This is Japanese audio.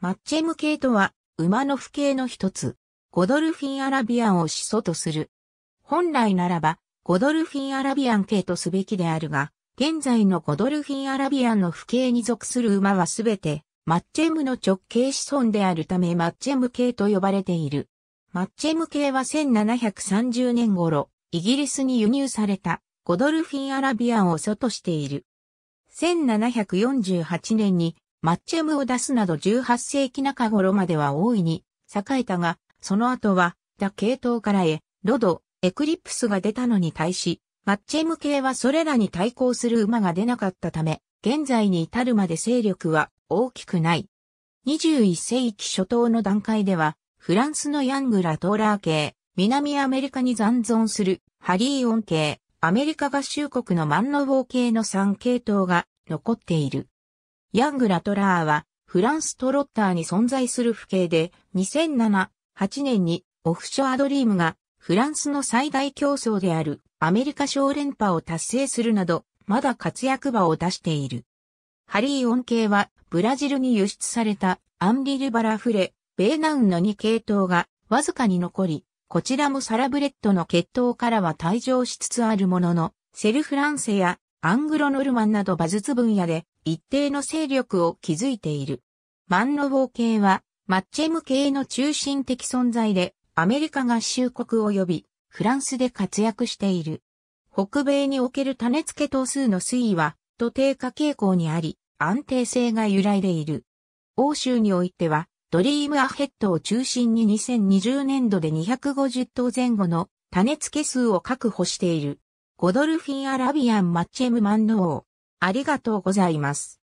マッチェム系とは、馬の父系の一つ、ゴドルフィン・アラビアンを始祖とする。本来ならば、ゴドルフィン・アラビアン系とすべきであるが、現在のゴドルフィン・アラビアンの父系に属する馬はすべて、マッチェムの直系子孫であるためマッチェム系と呼ばれている。マッチェム系は1730年頃、イギリスに輸入された、ゴドルフィン・アラビアンを祖としている。1748年にマッチェムを出すなど18世紀中頃までは大いに栄えたが、その後は、ダ系統からへ、ロド、エクリプスが出たのに対し、マッチェム系はそれらに対抗する馬が出なかったため、現在に至るまで勢力は大きくない。21世紀初頭の段階では、フランスのヤングラトーラー系、南アメリカに残存するハリーオン系、アメリカ合衆国のマンノボー系の3系統が残っている。ヤング・ラトラーは、フランストロッターに存在する父兄で、2007、8年に、オフショアドリームが、フランスの最大競争である、アメリカ賞連覇を達成するなど、まだ活躍場を出している。ハリーオン系は、ブラジルに輸出された、アンリル・バラフレ、ベーナウンの2系統が、わずかに残り、こちらもサラブレッドの血統からは退場しつつあるものの、セルフランセやアングロノルマンなど馬術分野で一定の勢力を築いている。マンロボー系はマッチェム系の中心的存在でアメリカ合衆国及びフランスで活躍している。北米における種付け頭数の推移は、と低下傾向にあり、安定性が揺らいでいる。欧州においては、ドリームアヘッドを中心に2020年度で250頭前後の種付け数を確保している。ゴドルフィン・アラビアン・マッチェム・マンノー。ありがとうございます。